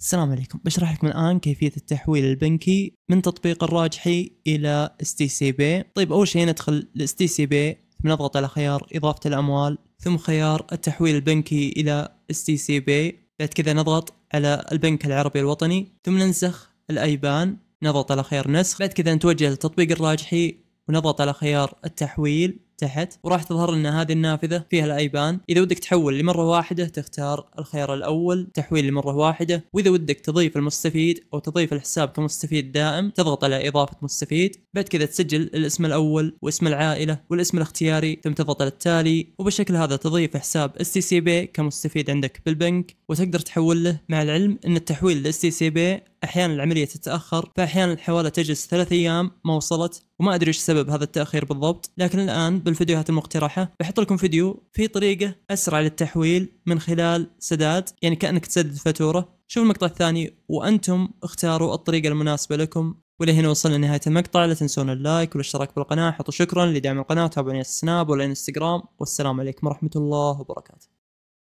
السلام عليكم بشرح لكم الآن كيفية التحويل البنكي من تطبيق الراجحي إلى اس تي سي بي طيب أول شيء ندخل تي سي بي بنضغط على خيار إضافة الأموال ثم خيار التحويل البنكي إلى اس تي سي بي بعد كذا نضغط على البنك العربي الوطني ثم ننسخ الأيبان نضغط على خيار نسخ بعد كذا نتوجه لتطبيق الراجحي ونضغط على خيار التحويل تحت وراح تظهر لنا هذه النافذة فيها الأيبان إذا ودك تحول لمرة واحدة تختار الخيار الأول تحويل لمرة واحدة وإذا ودك تضيف المستفيد أو تضيف الحساب كمستفيد دائم تضغط على إضافة مستفيد بعد كذا تسجل الاسم الأول واسم العائلة والاسم الاختياري ثم تضغط على التالي وبالشكل هذا تضيف حساب اس تي سي بي كمستفيد عندك بالبنك وتقدر تحول له مع العلم أن التحويل لاس تي سي بي احيانا العمليه تتاخر فاحيانا الحواله تجلس ثلاث ايام ما وصلت وما ادري ايش سبب هذا التاخير بالضبط لكن الان بالفيديوهات المقترحه بحط لكم فيديو في طريقه اسرع للتحويل من خلال سداد يعني كانك تسدد فاتوره شوفوا المقطع الثاني وانتم اختاروا الطريقه المناسبه لكم ولهنا وصلنا لنهايه المقطع لا تنسون اللايك والاشتراك بالقناه حطوا شكرا لدعم القناه تابعوني على السناب والانستغرام والسلام عليكم ورحمه الله وبركاته